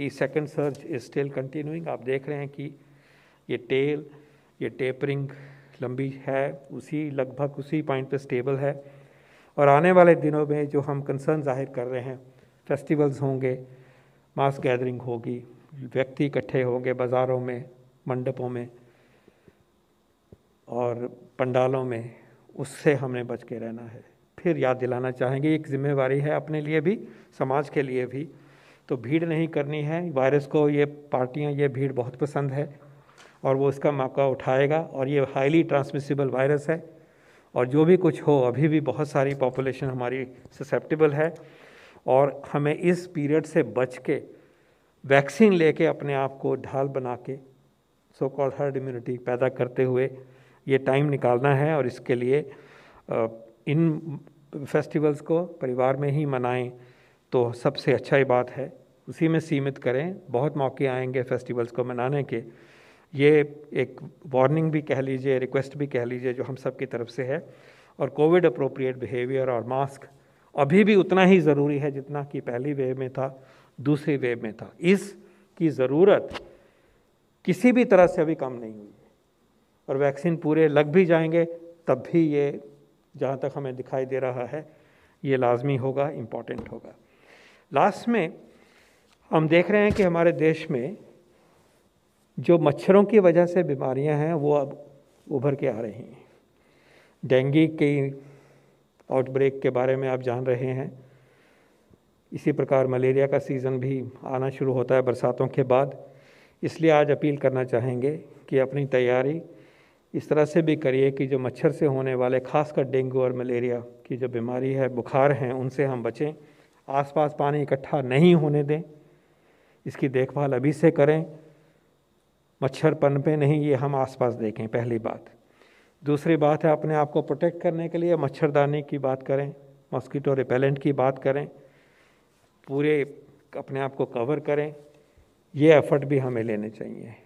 कि second surge is still continuing आप देख रहे हैं कि ये टेल ये टेपरिंग लंबी है उसी लगभग उसी पॉइंट पे स्टेबल है और आने वाले दिनों में जो हम कंसर्न जाहिर कर रहे हैं फेस्टिवल्स होंगे मास गैदरिंग होगी व्यक्ति इकट्ठे होंगे बाज़ारों में मंडपों में और पंडालों में उससे हमने बच के रहना है फिर याद दिलाना चाहेंगे एक जिम्मेवारी है अपने लिए भी समाज के लिए भी तो भीड़ नहीं करनी है वायरस को ये पार्टियाँ ये भीड़ बहुत पसंद है और वो इसका मौका उठाएगा और ये हाईली ट्रांसमिसिबल वायरस है और जो भी कुछ हो अभी भी बहुत सारी पॉपुलेशन हमारी ससेप्टेबल है और हमें इस पीरियड से बच के वैक्सीन लेके अपने आप को ढाल बना के सो कॉल्ड हर्ड इम्यूनिटी पैदा करते हुए ये टाइम निकालना है और इसके लिए इन फेस्टिवल्स को परिवार में ही मनाएं तो सबसे अच्छा ही बात है उसी में सीमित करें बहुत मौके आएंगे फेस्टिवल्स को मनाने के ये एक वार्निंग भी कह लीजिए रिक्वेस्ट भी कह लीजिए जो हम सब की तरफ से है और कोविड अप्रोप्रिएट बिहेवियर और मास्क अभी भी उतना ही ज़रूरी है जितना कि पहली वेव में था दूसरी वेव में था इसकी ज़रूरत किसी भी तरह से अभी कम नहीं हुई और वैक्सीन पूरे लग भी जाएंगे तब भी ये जहाँ तक हमें दिखाई दे रहा है ये लाजमी होगा इम्पॉर्टेंट होगा लास्ट में हम देख रहे हैं कि हमारे देश में जो मच्छरों की वजह से बीमारियां हैं वो अब उभर के आ रही हैं डेंगी की आउटब्रेक के बारे में आप जान रहे हैं इसी प्रकार मलेरिया का सीज़न भी आना शुरू होता है बरसातों के बाद इसलिए आज अपील करना चाहेंगे कि अपनी तैयारी इस तरह से भी करिए कि जो मच्छर से होने वाले खासकर डेंगू और मलेरिया की जो बीमारी है बुखार हैं उनसे हम बचें आसपास पानी इकट्ठा नहीं होने दें इसकी देखभाल अभी से करें मच्छर पे नहीं ये हम आसपास देखें पहली बात दूसरी बात है अपने आप को प्रोटेक्ट करने के लिए मच्छरदानी की बात करें मॉस्किटो रिपेलेंट की बात करें पूरे अपने आप को कवर करें ये एफर्ट भी हमें लेने चाहिए